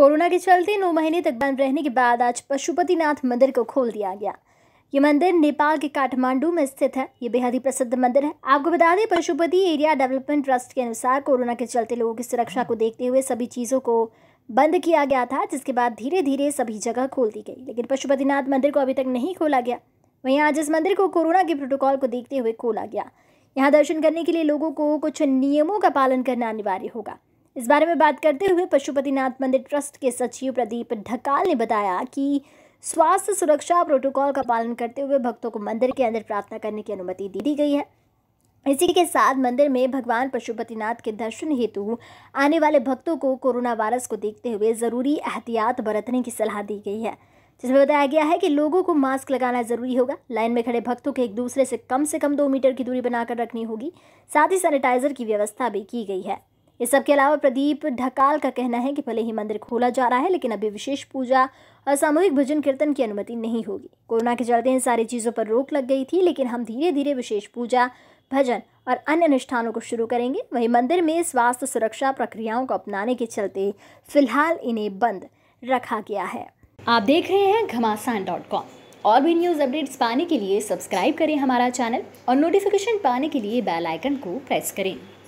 corona के चलते नौ महीने तक बंद रहने के बाद आज पशुपतिनाथ मंदिर को खोल दिया गया ये मंदिर नेपाल के काठमांडू में स्थित है ये बेहद ही प्रसिद्ध मंदिर है आपको बता दें पशुपति एरिया डेवलपमेंट ट्रस्ट के अनुसार कोरोना के चलते लोगों की सुरक्षा को देखते हुए सभी चीज़ों को बंद किया गया था जिसके बाद धीरे धीरे सभी जगह खोल दी गई लेकिन पशुपतिनाथ मंदिर को अभी तक नहीं खोला गया वहीं आज इस मंदिर को कोरोना के प्रोटोकॉल को देखते हुए खोला गया यहाँ दर्शन करने के लिए लोगों को कुछ नियमों का पालन करना अनिवार्य होगा इस बारे में बात करते हुए पशुपतिनाथ मंदिर ट्रस्ट के सचिव प्रदीप ढकाल ने बताया कि स्वास्थ्य सुरक्षा प्रोटोकॉल का पालन करते हुए भक्तों को मंदिर के अंदर प्रार्थना करने की अनुमति दे दी गई है इसी के साथ मंदिर में भगवान पशुपतिनाथ के दर्शन हेतु आने वाले भक्तों को कोरोना वायरस को देखते हुए ज़रूरी एहतियात बरतने की सलाह दी गई है जिसमें बताया गया है कि लोगों को मास्क लगाना जरूरी होगा लाइन में खड़े भक्तों के एक दूसरे से कम से कम दो मीटर की दूरी बनाकर रखनी होगी साथ ही सैनिटाइजर की व्यवस्था भी की गई है इस सबके अलावा प्रदीप ढकाल का कहना है कि भले ही मंदिर खोला जा रहा है लेकिन अभी विशेष पूजा और सामूहिक भजन कीर्तन की अनुमति नहीं होगी कोरोना के चलते इन सारी चीज़ों पर रोक लग गई थी लेकिन हम धीरे धीरे विशेष पूजा भजन और अन्य अनुष्ठानों को शुरू करेंगे वहीं मंदिर में स्वास्थ्य सुरक्षा प्रक्रियाओं को अपनाने के चलते फिलहाल इन्हें बंद रखा गया है आप देख रहे हैं घमासान डॉट कॉम और भी न्यूज़ अपडेट्स पाने के लिए सब्सक्राइब करें हमारा चैनल और नोटिफिकेशन पाने के लिए बेल आइकन को प्रेस करें